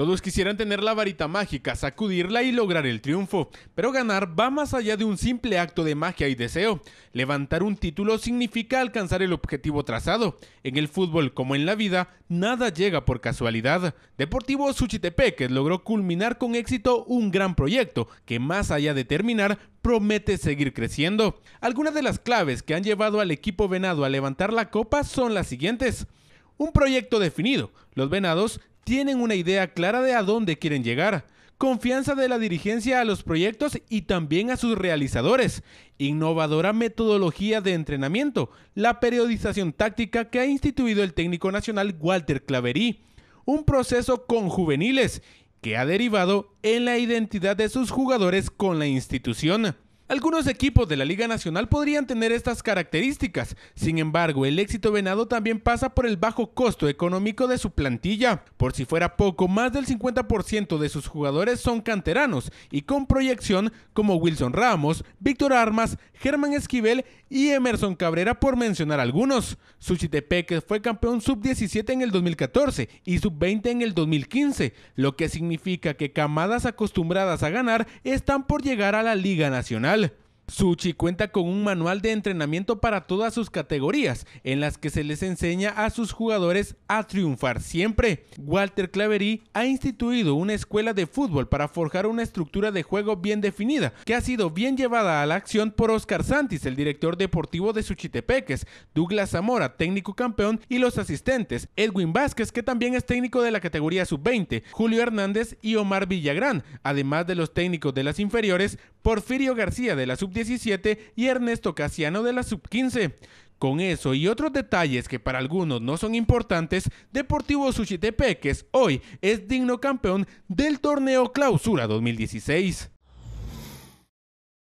Todos quisieran tener la varita mágica, sacudirla y lograr el triunfo, pero ganar va más allá de un simple acto de magia y deseo. Levantar un título significa alcanzar el objetivo trazado. En el fútbol como en la vida, nada llega por casualidad. Deportivo Suchitepec logró culminar con éxito un gran proyecto que más allá de terminar promete seguir creciendo. Algunas de las claves que han llevado al equipo venado a levantar la copa son las siguientes. Un proyecto definido. Los venados tienen una idea clara de a dónde quieren llegar, confianza de la dirigencia a los proyectos y también a sus realizadores, innovadora metodología de entrenamiento, la periodización táctica que ha instituido el técnico nacional Walter Claverí, un proceso con juveniles que ha derivado en la identidad de sus jugadores con la institución. Algunos equipos de la Liga Nacional podrían tener estas características, sin embargo el éxito venado también pasa por el bajo costo económico de su plantilla. Por si fuera poco, más del 50% de sus jugadores son canteranos y con proyección como Wilson Ramos, Víctor Armas, Germán Esquivel y Emerson Cabrera por mencionar algunos. Suchitepeque fue campeón sub-17 en el 2014 y sub-20 en el 2015, lo que significa que camadas acostumbradas a ganar están por llegar a la Liga Nacional. Suchi cuenta con un manual de entrenamiento para todas sus categorías, en las que se les enseña a sus jugadores a triunfar siempre. Walter Claverí ha instituido una escuela de fútbol para forjar una estructura de juego bien definida, que ha sido bien llevada a la acción por Oscar Santis, el director deportivo de Suchitepeques, Douglas Zamora, técnico campeón, y los asistentes, Edwin Vázquez, que también es técnico de la categoría sub-20, Julio Hernández y Omar Villagrán, además de los técnicos de las inferiores, Porfirio García de la sub y Ernesto Casiano de la sub-15. Con eso y otros detalles que para algunos no son importantes, Deportivo Suchitepeques hoy es digno campeón del torneo Clausura 2016.